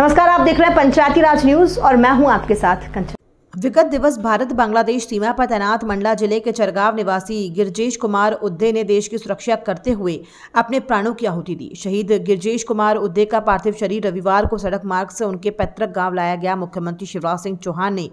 नमस्कार आप देख रहे हैं पंचायती राज न्यूज और मैं हूं आपके साथ कंचन विगत दिवस भारत बांग्लादेश सीमा पर तैनात मंडला जिले के चरगाव निवासी गिरजेश कुमार उद्दे ने देश की सुरक्षा करते हुए अपने प्राणों की आहुति दी शहीद गिरजेश कुमार उद्दे का पार्थिव शरीर रविवार को सड़क मार्ग से उनके पैतृक गांव लाया गया मुख्यमंत्री शिवराज सिंह चौहान ने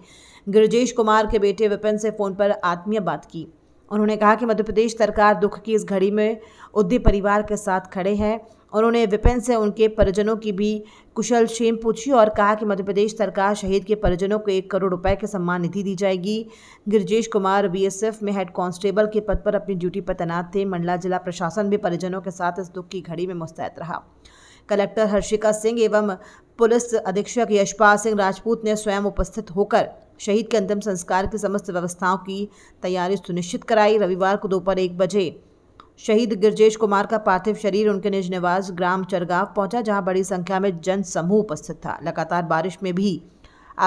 गिरजेश कुमार के बेटे विपिन से फोन पर आत्मीय बात की उन्होंने कहा कि मध्य प्रदेश सरकार दुख की इस घड़ी में उद्दे परिवार के साथ खड़े हैं उन्होंने विपिन से उनके परिजनों की भी कुशल क्षेम पूछी और कहा कि मध्य प्रदेश सरकार शहीद के परिजनों को एक करोड़ रुपए के सम्मान निधि दी जाएगी गिरजेश कुमार बीएसएफ में हेड कांस्टेबल के पद पर अपनी ड्यूटी पर तैनात थे मंडला जिला प्रशासन भी परिजनों के साथ इस दुख की घड़ी में मुस्तैद रहा कलेक्टर हर्षिका सिंह एवं पुलिस अधीक्षक यशपाल सिंह राजपूत ने स्वयं उपस्थित होकर शहीद के अंतिम संस्कार की समस्त व्यवस्थाओं की तैयारी सुनिश्चित कराई रविवार को दोपहर एक बजे शहीद गिरजेश कुमार का पार्थिव शरीर उनके निज निवास ग्राम चरगाव पहुंचा जहां बड़ी संख्या में जन समूह उपस्थित था लगातार बारिश में भी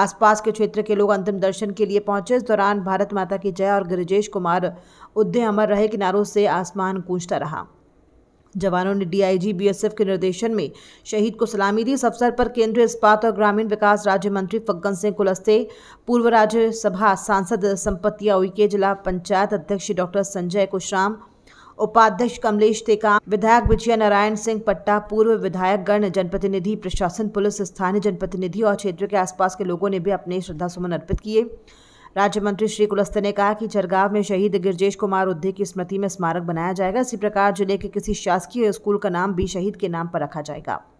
आसपास के क्षेत्र के लोग अंतिम दर्शन के लिए पहुंचे इस दौरान भारत माता की जय और गिरिजेश कुमार उद्य अमर रहे किनारों से आसमान गूंजता रहा जवानों ने डीआईजी बीएसएफ के निर्देशन में शहीद को सलामी दी इस अवसर पर केंद्रीय इस्पात और ग्रामीण विकास राज्य मंत्री फग्गन सिंह कुलस्ते पूर्व राज्यसभा सांसद संपत्तिया उइके जिला पंचायत अध्यक्ष डॉक्टर संजय कुशराम उपाध्यक्ष कमलेश टेकाम विधायक विजय नारायण सिंह पट्टा पूर्व विधायक गण जनप्रतिनिधि प्रशासन पुलिस स्थानीय जनप्रतिनिधि और क्षेत्र के आसपास के लोगों ने भी अपने श्रद्धा सुमन अर्पित किए राज्य मंत्री श्री कुलस्ते ने कहा कि चरगाव में शहीद गिरजेश कुमार उद्धे की स्मृति में स्मारक बनाया जाएगा इसी प्रकार जिले के किसी शासकीय स्कूल का नाम भी शहीद के नाम पर रखा जाएगा